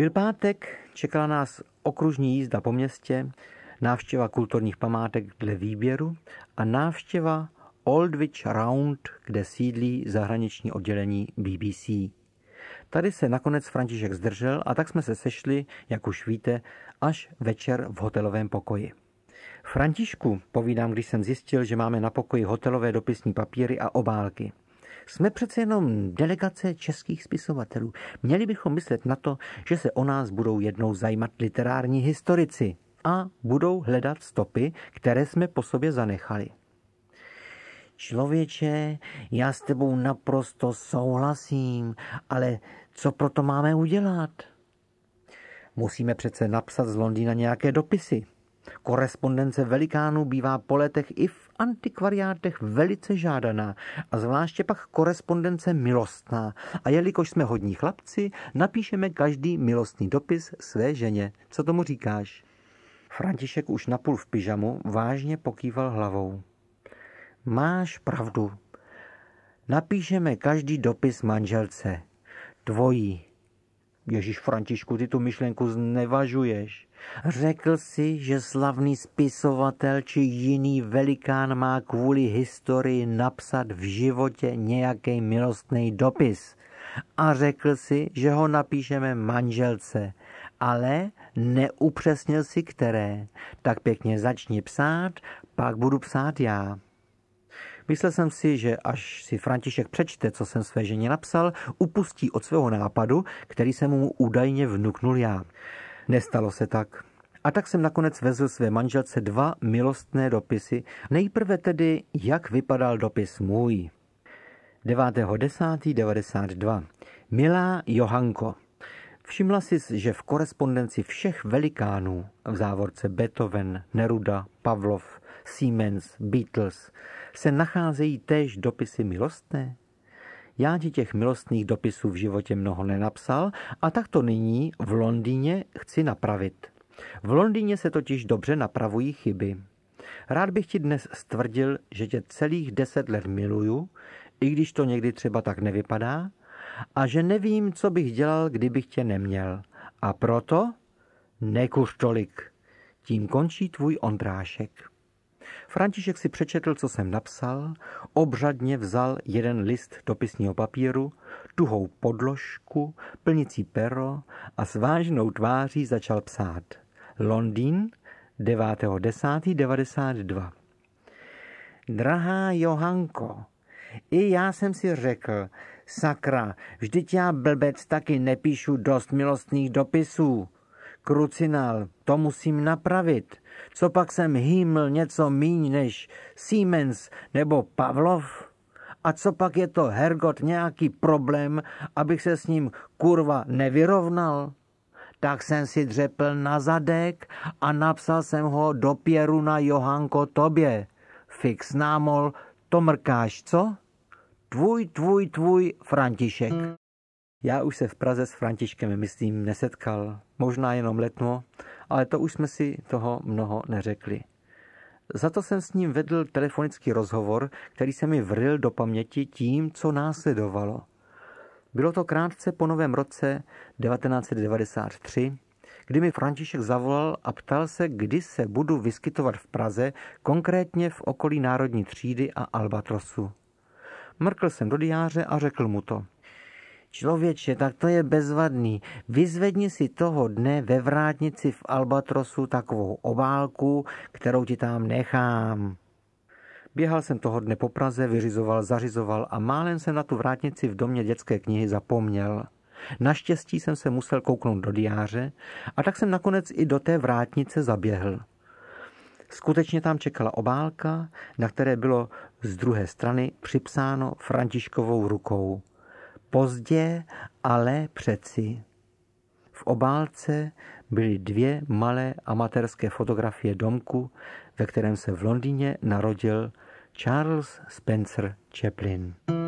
Byl pátek, čekala nás okružní jízda po městě, návštěva kulturních památek dle výběru a návštěva Oldwich Round, kde sídlí zahraniční oddělení BBC. Tady se nakonec František zdržel a tak jsme se sešli, jak už víte, až večer v hotelovém pokoji. Františku, povídám, když jsem zjistil, že máme na pokoji hotelové dopisní papíry a obálky – jsme přece jenom delegace českých spisovatelů. Měli bychom myslet na to, že se o nás budou jednou zajímat literární historici a budou hledat stopy, které jsme po sobě zanechali. Člověče, já s tebou naprosto souhlasím, ale co proto máme udělat? Musíme přece napsat z Londýna nějaké dopisy, Korespondence velikánů bývá po letech i v antikvariátech velice žádaná a zvláště pak korespondence milostná. A jelikož jsme hodní chlapci, napíšeme každý milostný dopis své ženě. Co tomu říkáš? František už napůl v pyžamu vážně pokýval hlavou. Máš pravdu. Napíšeme každý dopis manželce. Tvojí. Ježíš Františku, ty tu myšlenku znevažuješ. Řekl si, že slavný spisovatel či jiný velikán má kvůli historii napsat v životě nějaký milostný dopis. A řekl si, že ho napíšeme manželce, ale neupřesnil si které. Tak pěkně začni psát, pak budu psát já. Myslel jsem si, že až si František přečte, co jsem své ženě napsal, upustí od svého nápadu, který jsem mu údajně vnuknul já. Nestalo se tak. A tak jsem nakonec vezl své manželce dva milostné dopisy. Nejprve tedy, jak vypadal dopis můj. 9.10.92 Milá Johanko, Všimla jsi, že v korespondenci všech velikánů, v závorce Beethoven, Neruda, Pavlov, Siemens, Beatles, se nacházejí též dopisy milostné? Já ti těch milostných dopisů v životě mnoho nenapsal a tak to nyní v Londýně chci napravit. V Londýně se totiž dobře napravují chyby. Rád bych ti dnes stvrdil, že tě celých deset let miluju, i když to někdy třeba tak nevypadá, a že nevím, co bych dělal, kdybych tě neměl. A proto nekuř tolik. Tím končí tvůj Ondrášek. František si přečetl, co jsem napsal, obřadně vzal jeden list dopisního papíru, tuhou podložku, plnicí pero a s vážnou tváří začal psát. Londýn, 9.10.92. Drahá Johanko, i já jsem si řekl, sakra, vždyť já blbec taky nepíšu dost milostných dopisů krucinál, to musím napravit. Co pak jsem hýml něco míň než Siemens nebo Pavlov? A co pak je to Hergot nějaký problém, abych se s ním kurva nevyrovnal? Tak jsem si dřepl na zadek a napsal jsem ho do pěru na Johanko tobě. Fix námol, to mrkáš, co? Tvůj, tvůj, tvůj František. Já už se v Praze s Františkem, myslím, nesetkal. Možná jenom letmo, ale to už jsme si toho mnoho neřekli. Za to jsem s ním vedl telefonický rozhovor, který se mi vril do paměti tím, co následovalo. Bylo to krátce po novém roce 1993, kdy mi František zavolal a ptal se, kdy se budu vyskytovat v Praze, konkrétně v okolí Národní třídy a Albatrosu. Mrkl jsem do diáře a řekl mu to – Člověče, tak to je bezvadný. Vyzvedni si toho dne ve vrátnici v Albatrosu takovou obálku, kterou ti tam nechám. Běhal jsem toho dne po Praze, vyřizoval, zařizoval a málem jsem na tu vrátnici v domě dětské knihy zapomněl. Naštěstí jsem se musel kouknout do diáře a tak jsem nakonec i do té vrátnice zaběhl. Skutečně tam čekala obálka, na které bylo z druhé strany připsáno Františkovou rukou. Pozdě, ale přeci. V obálce byly dvě malé amatérské fotografie domku, ve kterém se v Londýně narodil Charles Spencer Chaplin. Mm.